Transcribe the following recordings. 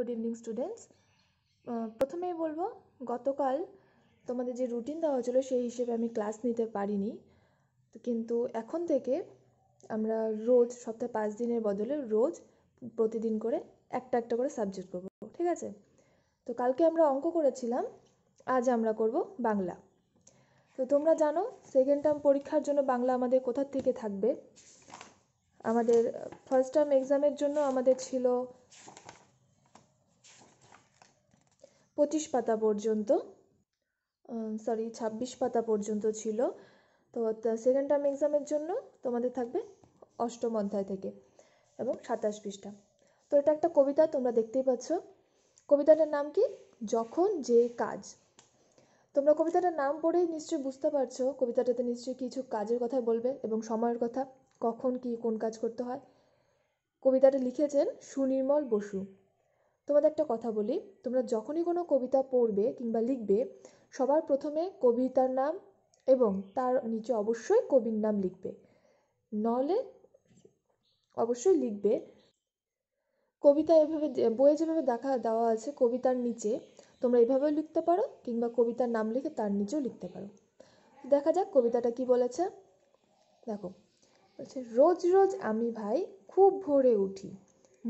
good evening students প্রথমেই বলবো গতকাল তোমাদের যে রুটিন দেওয়া হয়েছিলো সেই হিসেবে আমি ক্লাস নিতে পারিনি কিন্তু এখন থেকে আমরা রোজ সপ্তাহে পাঁচ দিনের বদলে রোজ প্রতিদিন করে একটা একটা করে সাবজেক্ট করব ঠিক আছে তো কালকে আমরা অঙ্ক করেছিলাম আজ আমরা করব বাংলা তো তোমরা জানো সেকেন্ড টার্ম পরীক্ষার জন্য বাংলা আমাদের কোথার থেকে থাকবে আমাদের ফার্স্ট টার্ম এক্সামের জন্য আমাদের ছিল পঁচিশ পাতা পর্যন্ত সরি ছাব্বিশ পাতা পর্যন্ত ছিল তো সেকেন্ড টার্ম এক্সামের জন্য তোমাদের থাকবে অষ্টম অধ্যায় থেকে এবং সাতাশ পৃষ্ঠা তো এটা একটা কবিতা তোমরা দেখতেই পাচ্ছ কবিতাটার নাম কি যখন যে কাজ তোমরা কবিতাটার নাম পড়েই নিশ্চয়ই বুঝতে পারছো কবিতাটাতে নিশ্চয়ই কিছু কাজের কথা বলবে এবং সময়ের কথা কখন কি কোন কাজ করতে হয় কবিতাটা লিখেছেন সুনির্মল বসু তোমাদের একটা কথা বলি তোমরা যখনই কোনো কবিতা পড়বে কিংবা লিখবে সবার প্রথমে কবিতার নাম এবং তার নিচে অবশ্যই কবির নাম লিখবে নলে অবশ্যই লিখবে কবিতা এভাবে বইয়ে যেভাবে দেখা দেওয়া আছে কবিতার নিচে তোমরা এভাবেও লিখতে পারো কিংবা কবিতার নাম লিখে তার নিচেও লিখতে পারো দেখা যাক কবিতাটা কি বলেছে দেখো বলছে রোজ রোজ আমি ভাই খুব ভোরে উঠি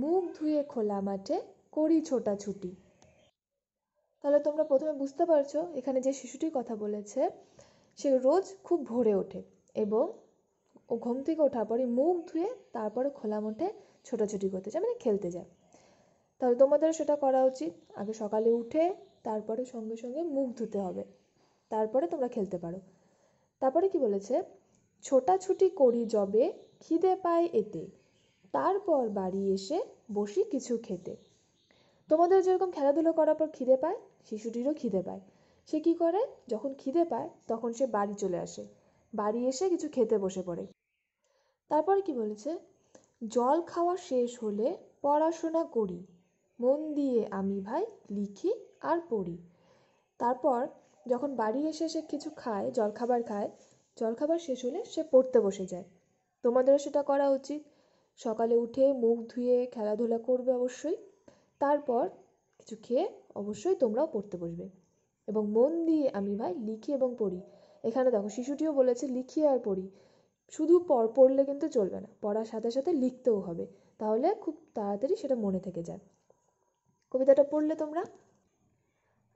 মুখ ধুয়ে খোলা মাঠে করি ছোটাছুটি তাহলে তোমরা প্রথমে বুঝতে পারছো এখানে যে শিশুটির কথা বলেছে সে রোজ খুব ভোরে ওঠে এবং ও ঘুম থেকে ওঠার পরে মুখ ধুয়ে তারপরে খোলা মাঠে ছোটাছুটি করতে যায় মানে খেলতে যায় তাহলে তোমাদেরও সেটা করা উচিত আগে সকালে উঠে তারপরে সঙ্গে সঙ্গে মুখ ধুতে হবে তারপরে তোমরা খেলতে পারো তারপরে কি বলেছে ছোটাছুটি করি জবে খিদে পায় এতে তারপর বাড়ি এসে বসি কিছু খেতে তোমাদের যেরকম খেলাধুলো করার পর খিদে পায় শিশুটিরও খিদে পায় সে কি করে যখন খিদে পায় তখন সে বাড়ি চলে আসে বাড়ি এসে কিছু খেতে বসে পড়ে তারপর কি বলেছে জল খাওয়া শেষ হলে পড়াশোনা করি মন দিয়ে আমি ভাই লিখি আর পড়ি তারপর যখন বাড়ি এসে সে কিছু খায় জলখাবার খায় জলখাবার শেষ হলে সে পড়তে বসে যায় তোমাদেরও সেটা করা উচিত সকালে উঠে মুখ ধুয়ে খেলাধুলা করবে অবশ্যই তারপর কিছু খেয়ে অবশ্যই তোমরাও পড়তে বসবে এবং মন দিয়ে আমি ভাই লিখি এবং পড়ি এখানে দেখো শিশুটিও বলেছে লিখি আর পড়ি শুধু পড় পড়লে কিন্তু চলবে না পড়ার সাথে সাথে লিখতেও হবে তাহলে খুব তাড়াতাড়ি সেটা মনে থেকে যায় কবিতাটা পড়লে তোমরা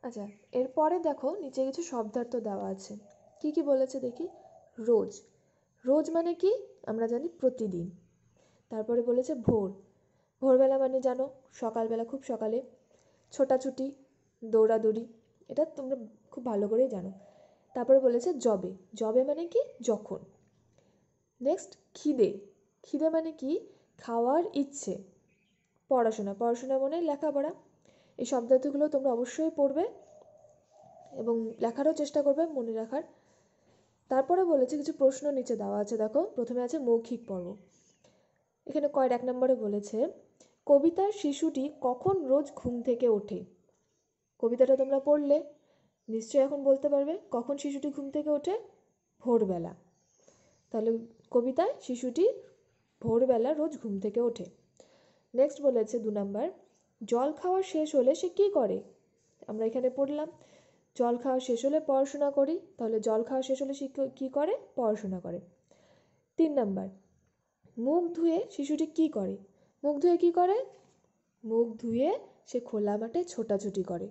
আচ্ছা এরপরে দেখো নিচে কিছু শব্দার্থ দেওয়া আছে কি কি বলেছে দেখি রোজ রোজ মানে কি আমরা জানি প্রতিদিন তারপরে বলেছে ভোর ভোরবেলা মানে জানো সকালবেলা খুব সকালে ছোটাছুটি দৌড়াদৌড়ি এটা তোমরা খুব ভালো করেই জানো তারপরে বলেছে জবে জবে মানে কি যখন নেক্সট খিদে খিদে মানে কি খাওয়ার ইচ্ছে পড়াশোনা পড়াশোনা মানে লেখাপড়া এই শব্দার্থগুলো তোমরা অবশ্যই পড়বে এবং লেখারও চেষ্টা করবে মনে রাখার তারপরে বলেছে কিছু প্রশ্ন নিচে দেওয়া আছে দেখো প্রথমে আছে মৌখিক পর্ব এখানে কয়েক এক নম্বরে বলেছে কবিতার শিশুটি কখন রোজ ঘুম থেকে ওঠে কবিতাটা তোমরা পড়লে নিশ্চয়ই এখন বলতে পারবে কখন শিশুটি ঘুম থেকে ওঠে ভোরবেলা তাহলে কবিতায় শিশুটি ভোরবেলা রোজ ঘুম থেকে ওঠে নেক্সট বলেছে দু নাম্বার জল খাওয়া শেষ হলে সে কী করে আমরা এখানে পড়লাম জল খাওয়া শেষ হলে পড়াশোনা করি তাহলে জল খাওয়া শেষ হলে সে কী করে পড়াশোনা করে তিন নাম্বার মুখ ধুয়ে শিশুটি কী করে মুখ ধুয়ে কি করে মুখ ধুয়ে সে খোলা মাঠে ছোটাছুটি করে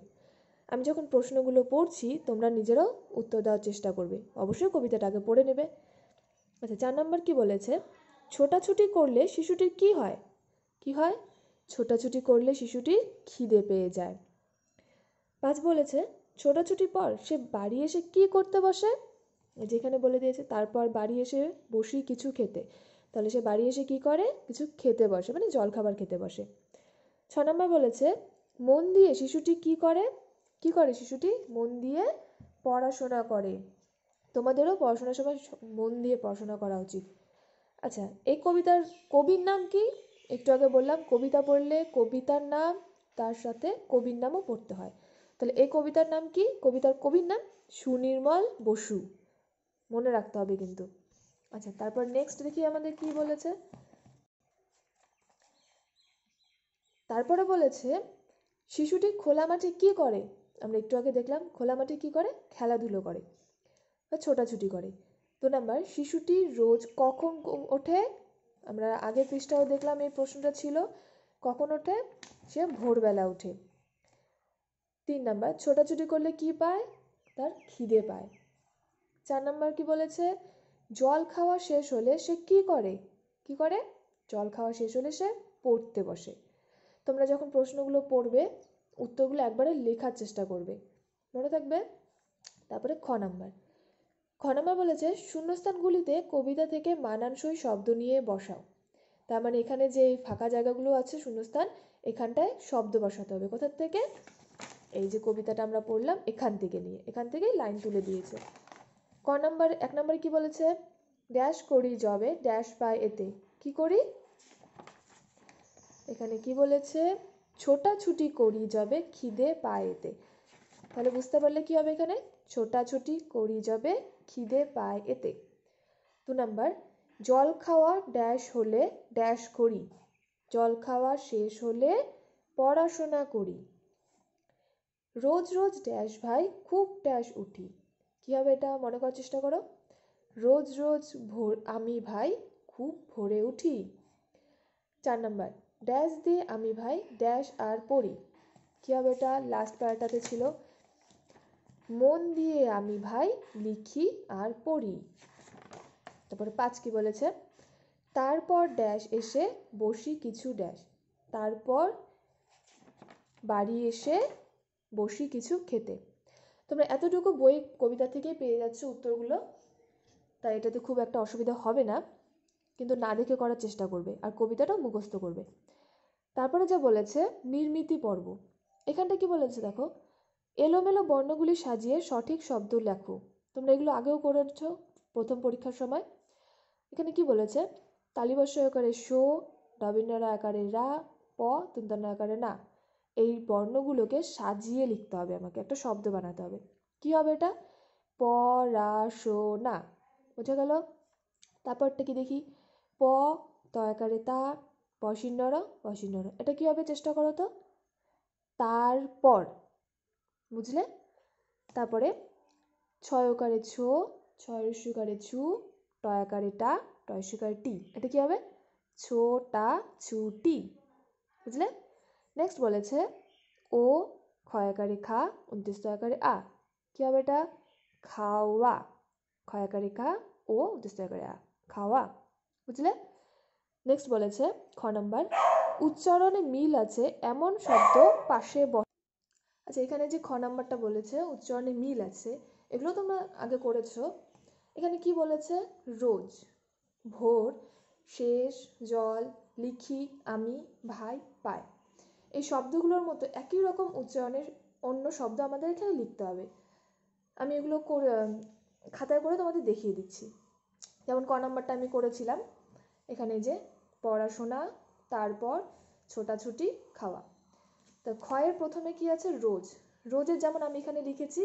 আমি যখন প্রশ্নগুলো পড়ছি তোমরা নিজেরাও উত্তর দেওয়ার চেষ্টা করবে অবশ্যই কবিতাটাকে পড়ে নেবে আচ্ছা চার নম্বর কি বলেছে ছোটাছুটি করলে শিশুটির কি হয় কি হয় ছোটাছুটি করলে শিশুটি খিদে পেয়ে যায় পাঁচ বলেছে ছোটাছুটি পর সে বাড়ি এসে কি করতে বসে যেখানে বলে দিয়েছে তারপর বাড়ি এসে বসি কিছু খেতে তাহলে সে বাড়ি এসে কি করে কিছু খেতে বসে মানে জলখাবার খেতে বসে ছ নম্বর বলেছে মন দিয়ে শিশুটি কি করে কি করে শিশুটি মন দিয়ে পড়াশোনা করে তোমাদেরও পড়াশোনার সময় মন দিয়ে পড়াশোনা করা উচিত আচ্ছা এই কবিতার কবির নাম কি একটু আগে বললাম কবিতা পড়লে কবিতার নাম তার সাথে কবির নামও পড়তে হয় তাহলে এই কবিতার নাম কি কবিতার কবির নাম সুনির্মল বসু মনে রাখতে হবে কিন্তু আচ্ছা তারপর নেক্সট দেখি আমাদের কি বলেছে তারপরে বলেছে শিশুটি খোলা মাঠে কি করে আমরা একটু আগে দেখলাম খোলা মাঠে কি করে খেলাধুলো করে বা ছোটাছুটি করে দু নাম্বার শিশুটি রোজ কখন ওঠে আমরা আগের পৃষ্ঠাও দেখলাম এই প্রশ্নটা ছিল কখন ওঠে সে ভোরবেলা ওঠে তিন নাম্বার ছোটাছুটি করলে কি পায় তার খিদে পায় চার নাম্বার কি বলেছে জল খাওয়া শেষ হলে সে কি করে কি করে জল খাওয়া শেষ হলে সে পড়তে বসে তোমরা যখন প্রশ্নগুলো পড়বে উত্তরগুলো একবারে লেখার চেষ্টা করবে মনে থাকবে তারপরে খ নাম্বার খ নাম্বার বলেছে শূন্যস্থানগুলিতে কবিতা থেকে মানানসই শব্দ নিয়ে বসাও তার মানে এখানে যে ফাঁকা জায়গাগুলো আছে শূন্যস্থান এখানটায় শব্দ বসাতে হবে কোথার থেকে এই যে কবিতাটা আমরা পড়লাম এখান থেকে নিয়ে এখান থেকেই লাইন তুলে দিয়েছে ক নাম্বার এক নাম্বার কি বলেছে ড্যাশ করি জবে ড্যাশ পাই এতে কি করি এখানে কি বলেছে ছোটাছুটি করি জবে খিদে পায় এতে তাহলে বুঝতে পারলে কি হবে এখানে ছোটাছুটি করি জবে খিদে পায় এতে দু নাম্বার জল খাওয়া ড্যাশ হলে ড্যাশ করি জল খাওয়া শেষ হলে পড়াশোনা করি রোজ রোজ ড্যাশ ভাই খুব ড্যাশ উঠি হবে এটা মনে করার চেষ্টা করো রোজ রোজ ভোর আমি ভাই খুব ভোরে উঠি চার নাম্বার ড্যাশ দিয়ে আমি ভাই ড্যাশ আর পড়ি হবে এটা লাস্ট প্যারাটাতে ছিল মন দিয়ে আমি ভাই লিখি আর পড়ি তারপরে পাঁচ কি বলেছে তারপর ড্যাশ এসে বসি কিছু ড্যাশ তারপর বাড়ি এসে বসি কিছু খেতে তোমরা এতটুকু বই কবিতা থেকেই পেয়ে যাচ্ছ উত্তরগুলো তাই এটাতে খুব একটা অসুবিধা হবে না কিন্তু না দেখে করার চেষ্টা করবে আর কবিতাটাও মুখস্থ করবে তারপরে যা বলেছে নির্মিতি পর্ব এখানটা কি বলেছে দেখো এলোমেলো বর্ণগুলি সাজিয়ে সঠিক শব্দ লেখো তোমরা এগুলো আগেও করেছ প্রথম পরীক্ষার সময় এখানে কি বলেছে তালিবস্য আকারে শো রবীন্দ্রনাথ আকারে রা প তুন্দানা আকারে না এই বর্ণগুলোকে সাজিয়ে লিখতে হবে আমাকে একটা শব্দ বানাতে হবে কী হবে এটা পড়াশোনা বোঝা গেল তারপরটা কি দেখি প তয়কারে তা পশিন্নর পশিন্নর এটা কী হবে চেষ্টা করো তো তারপর বুঝলে তারপরে ছয় ওকারে ছো ছয় সুকারে ছু টয়াকারে টা টয় সুকারে টি এটা কী হবে ছোটা ছুটি বুঝলে নেক্সট বলেছে ও ক্ষয়াকারী খা উনত্রিশ তয়াকারী আ কি হবে এটা খাওয়া ক্ষয়াকারী খা ও উনত্রিশ তয়াকারী আ খাওয়া বুঝলে নেক্সট বলেছে খ নম্বর উচ্চারণে মিল আছে এমন শব্দ পাশে ব আচ্ছা এখানে যে খ নাম্বারটা বলেছে উচ্চারণে মিল আছে এগুলো তোমরা আগে করেছো এখানে কি বলেছে রোজ ভোর শেষ জল লিখি আমি ভাই পাই এই শব্দগুলোর মতো একই রকম উচ্চারণের অন্য শব্দ আমাদের এখানে লিখতে হবে আমি এগুলো করে খাতায় করে তোমাদের দেখিয়ে দিচ্ছি যেমন ক নম্বরটা আমি করেছিলাম এখানে যে পড়াশোনা তারপর ছোটাছুটি খাওয়া তো ক্ষয়ের প্রথমে কি আছে রোজ রোজের যেমন আমি এখানে লিখেছি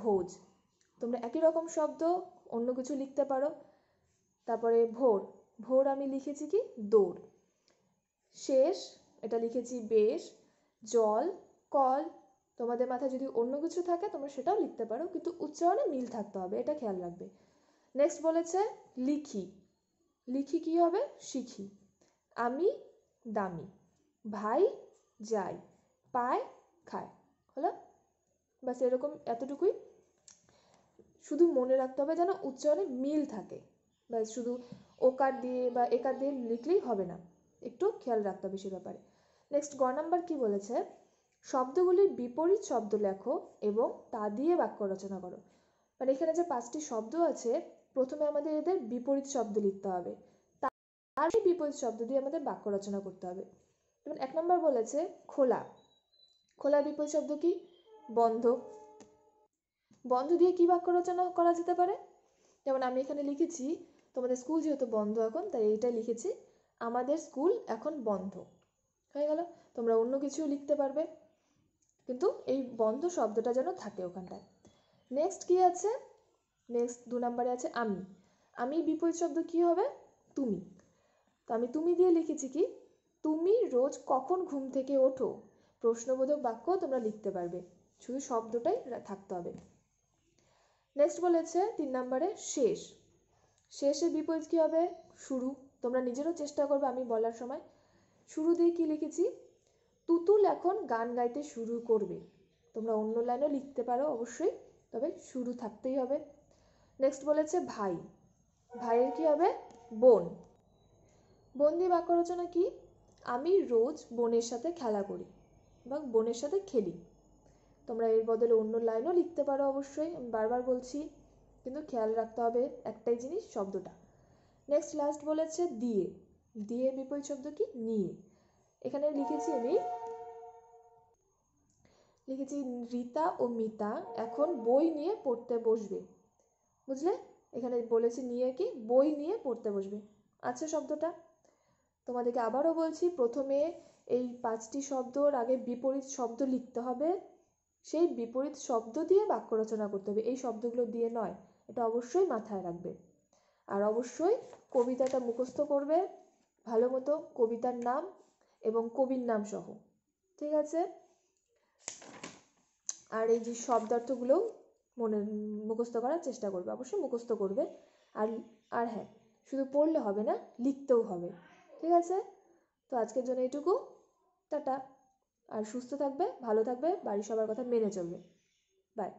ভোজ তোমরা একই রকম শব্দ অন্য কিছু লিখতে পারো তারপরে ভোর ভোর আমি লিখেছি কি দৌড় শেষ এটা লিখেছি বেশ জল কল তোমাদের মাথায় যদি অন্য কিছু থাকে তোমরা সেটাও লিখতে পারো কিন্তু উচ্চারণে মিল থাকতে হবে এটা খেয়াল রাখবে নেক্সট বলেছে লিখি লিখি কি হবে শিখি আমি দামি ভাই যাই পায় খায় হলো বাস এরকম এতটুকুই শুধু মনে রাখতে হবে যেন উচ্চারণে মিল থাকে বা শুধু ওকার দিয়ে বা একার দিয়ে লিখলেই হবে না একটু খেয়াল রাখতে হবে সে ব্যাপারে নেক্সট গ নাম্বার কি বলেছে শব্দগুলির বিপরীত শব্দ লেখো এবং তা দিয়ে বাক্য রচনা করো মানে এখানে যে পাঁচটি শব্দ আছে প্রথমে আমাদের এদের বিপরীত শব্দ লিখতে হবে তার বিপরীত শব্দ দিয়ে আমাদের বাক্য রচনা করতে হবে যেমন এক নম্বর বলেছে খোলা খোলার বিপরীত শব্দ কি বন্ধ বন্ধ দিয়ে কি বাক্য রচনা করা যেতে পারে যেমন আমি এখানে লিখেছি তোমাদের স্কুল যেহেতু বন্ধ এখন তাই এইটা লিখেছি আমাদের স্কুল এখন বন্ধ হয়ে গেল তোমরা অন্য কিছুও লিখতে পারবে কিন্তু এই বন্ধ শব্দটা যেন থাকে ওখানটায় নেক্সট কি আছে নেক্সট দু নম্বরে আছে আমি আমি বিপরীত শব্দ কি হবে তুমি তো আমি তুমি দিয়ে লিখেছি কি তুমি রোজ কখন ঘুম থেকে ওঠো প্রশ্নবোধক বাক্য তোমরা লিখতে পারবে শুধু শব্দটাই থাকতে হবে নেক্সট বলেছে তিন নম্বরে শেষ শেষের বিপরীত কী হবে শুরু তোমরা নিজেরও চেষ্টা করবে আমি বলার সময় শুরু দিয়ে কি লিখেছি তুতুল এখন গান গাইতে শুরু করবে তোমরা অন্য লাইনও লিখতে পারো অবশ্যই তবে শুরু থাকতেই হবে নেক্সট বলেছে ভাই ভাইয়ের কি হবে বোন বন্দি বাক্য রচনা কি আমি রোজ বোনের সাথে খেলা করি এবং বোনের সাথে খেলি তোমরা এর বদলে অন্য লাইনও লিখতে পারো অবশ্যই আমি বারবার বলছি কিন্তু খেয়াল রাখতে হবে একটাই জিনিস শব্দটা নেক্সট লাস্ট বলেছে দিয়ে দিয়ে বিপরীত শব্দ কি নিয়ে এখানে লিখেছি আমি লিখেছি রীতা ও মিতা এখন বই নিয়ে পড়তে বসবে বুঝলে এখানে বলেছি নিয়ে কি বই নিয়ে পড়তে বসবে আচ্ছা শব্দটা তোমাদেরকে আবারও বলছি প্রথমে এই পাঁচটি শব্দর আগে বিপরীত শব্দ লিখতে হবে সেই বিপরীত শব্দ দিয়ে বাক্য রচনা করতে হবে এই শব্দগুলো দিয়ে নয় এটা অবশ্যই মাথায় রাখবে আর অবশ্যই কবিতাটা মুখস্থ করবে ভালো মতো কবিতার নাম এবং কবির নাম সহ ঠিক আছে আর এই যে শব্দার্থগুলো মনে মুখস্থ করার চেষ্টা করবে অবশ্যই মুখস্থ করবে আর আর হ্যাঁ শুধু পড়লে হবে না লিখতেও হবে ঠিক আছে তো আজকের জন্য এটুকু টাটা আর সুস্থ থাকবে ভালো থাকবে বাড়ির সবার কথা মেনে চলবে বাই